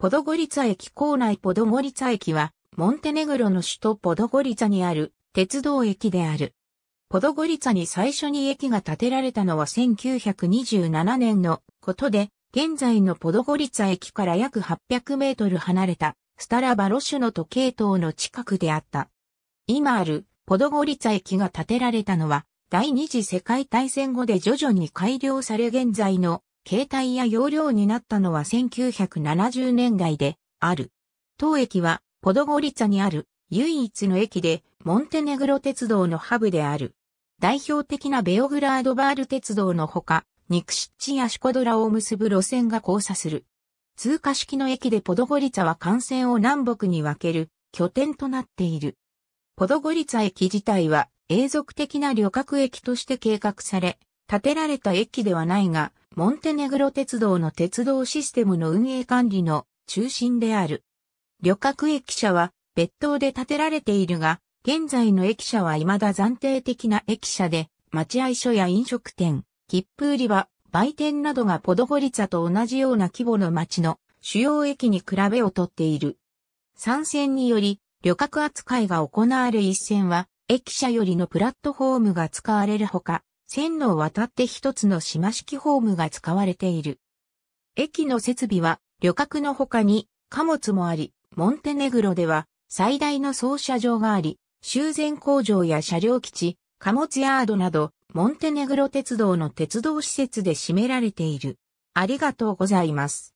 ポドゴリツァ駅構内ポドゴリツァ駅は、モンテネグロの首都ポドゴリツァにある鉄道駅である。ポドゴリツァに最初に駅が建てられたのは1927年のことで、現在のポドゴリツァ駅から約800メートル離れたスタラバロシュの時計塔の近くであった。今あるポドゴリツァ駅が建てられたのは、第二次世界大戦後で徐々に改良され現在の携帯や容量になったのは1970年代である。当駅はポドゴリツァにある唯一の駅でモンテネグロ鉄道のハブである。代表的なベオグラードバール鉄道のほか、ニクシッチやシコドラを結ぶ路線が交差する。通過式の駅でポドゴリツァは幹線を南北に分ける拠点となっている。ポドゴリツァ駅自体は永続的な旅客駅として計画され、建てられた駅ではないが、モンテネグロ鉄道の鉄道システムの運営管理の中心である。旅客駅舎は別棟で建てられているが、現在の駅舎は未だ暫定的な駅舎で、待合所や飲食店、切符売り場、売店などがポドゴリツァと同じような規模の町の主要駅に比べをとっている。参戦により、旅客扱いが行われる一線は、駅舎よりのプラットフォームが使われるほか、線路を渡って一つの島式ホームが使われている。駅の設備は旅客の他に貨物もあり、モンテネグロでは最大の操車場があり、修繕工場や車両基地、貨物ヤードなど、モンテネグロ鉄道の鉄道施設で占められている。ありがとうございます。